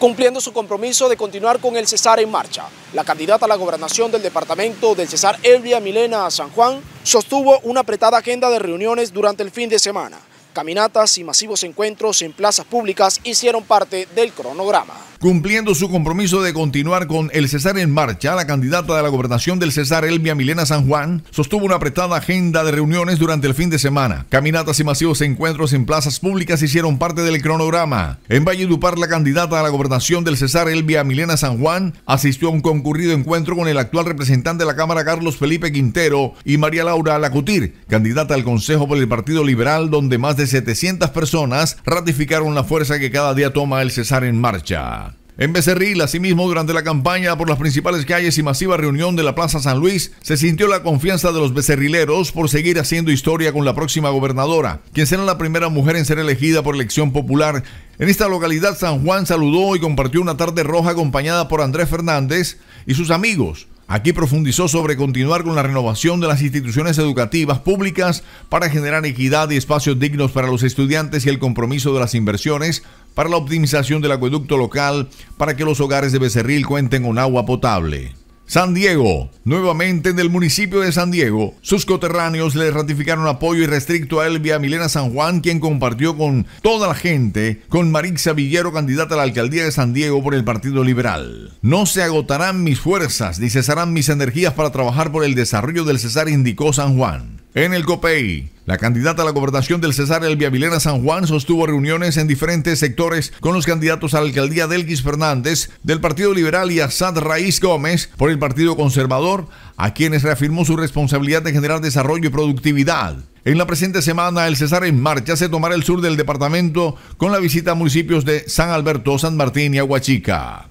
cumpliendo su compromiso de continuar con el Cesar en marcha. La candidata a la gobernación del departamento del Cesar, Elvia Milena San Juan, sostuvo una apretada agenda de reuniones durante el fin de semana. Caminatas y masivos encuentros en plazas públicas hicieron parte del cronograma. Cumpliendo su compromiso de continuar con el Cesar en marcha, la candidata de la gobernación del Cesar, Elvia Milena San Juan, sostuvo una apretada agenda de reuniones durante el fin de semana. Caminatas y masivos encuentros en plazas públicas hicieron parte del cronograma. En Valledupar, la candidata a la gobernación del Cesar, Elvia Milena San Juan, asistió a un concurrido encuentro con el actual representante de la Cámara, Carlos Felipe Quintero, y María Laura Lacutir, candidata al Consejo por el Partido Liberal, donde más de 700 personas ratificaron la fuerza que cada día toma el Cesar en marcha. En Becerril, asimismo, durante la campaña por las principales calles y masiva reunión de la Plaza San Luis, se sintió la confianza de los becerrileros por seguir haciendo historia con la próxima gobernadora, quien será la primera mujer en ser elegida por elección popular. En esta localidad, San Juan saludó y compartió una tarde roja acompañada por Andrés Fernández y sus amigos, Aquí profundizó sobre continuar con la renovación de las instituciones educativas públicas para generar equidad y espacios dignos para los estudiantes y el compromiso de las inversiones para la optimización del acueducto local para que los hogares de Becerril cuenten con agua potable. San Diego. Nuevamente en el municipio de San Diego, sus coterráneos le ratificaron apoyo irrestricto a Elvia Milena San Juan, quien compartió con toda la gente con Marixa Villero, candidata a la alcaldía de San Diego por el Partido Liberal. No se agotarán mis fuerzas ni cesarán mis energías para trabajar por el desarrollo del Cesar, indicó San Juan. En el COPEI, la candidata a la gobernación del César Elvia Vilena San Juan sostuvo reuniones en diferentes sectores con los candidatos a la alcaldía Delguis Fernández del Partido Liberal y Asad Raíz Gómez por el Partido Conservador, a quienes reafirmó su responsabilidad de generar desarrollo y productividad. En la presente semana, el César en marcha se tomará el sur del departamento con la visita a municipios de San Alberto, San Martín y Aguachica.